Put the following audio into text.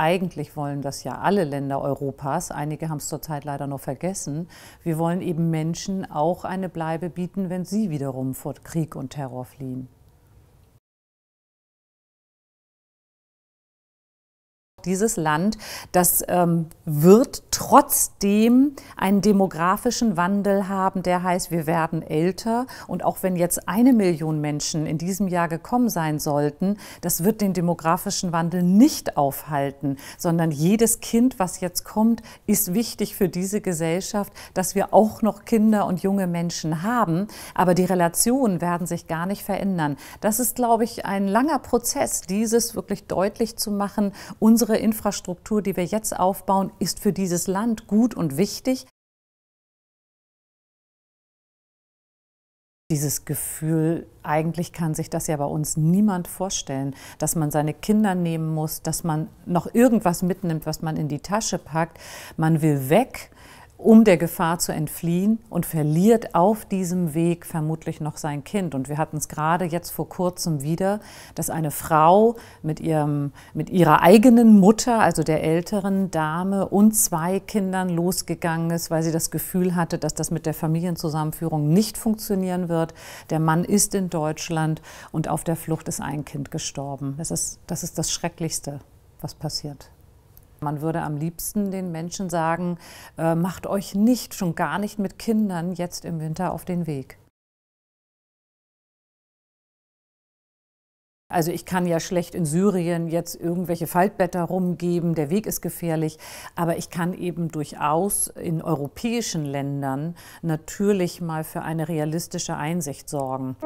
Eigentlich wollen das ja alle Länder Europas. Einige haben es zurzeit leider noch vergessen. Wir wollen eben Menschen auch eine Bleibe bieten, wenn sie wiederum vor Krieg und Terror fliehen. Dieses Land, das ähm, wird trotzdem einen demografischen Wandel haben, der heißt, wir werden älter. Und auch wenn jetzt eine Million Menschen in diesem Jahr gekommen sein sollten, das wird den demografischen Wandel nicht aufhalten, sondern jedes Kind, was jetzt kommt, ist wichtig für diese Gesellschaft, dass wir auch noch Kinder und junge Menschen haben. Aber die Relationen werden sich gar nicht verändern. Das ist, glaube ich, ein langer Prozess, dieses wirklich deutlich zu machen. Unsere andere Infrastruktur, die wir jetzt aufbauen, ist für dieses Land gut und wichtig. Dieses Gefühl, eigentlich kann sich das ja bei uns niemand vorstellen, dass man seine Kinder nehmen muss, dass man noch irgendwas mitnimmt, was man in die Tasche packt. Man will weg, um der Gefahr zu entfliehen und verliert auf diesem Weg vermutlich noch sein Kind. Und wir hatten es gerade jetzt vor kurzem wieder, dass eine Frau mit, ihrem, mit ihrer eigenen Mutter, also der älteren Dame und zwei Kindern losgegangen ist, weil sie das Gefühl hatte, dass das mit der Familienzusammenführung nicht funktionieren wird. Der Mann ist in Deutschland und auf der Flucht ist ein Kind gestorben. Das ist das, ist das Schrecklichste, was passiert. Man würde am liebsten den Menschen sagen, äh, macht euch nicht, schon gar nicht mit Kindern jetzt im Winter auf den Weg. Also ich kann ja schlecht in Syrien jetzt irgendwelche Faltblätter rumgeben, der Weg ist gefährlich, aber ich kann eben durchaus in europäischen Ländern natürlich mal für eine realistische Einsicht sorgen.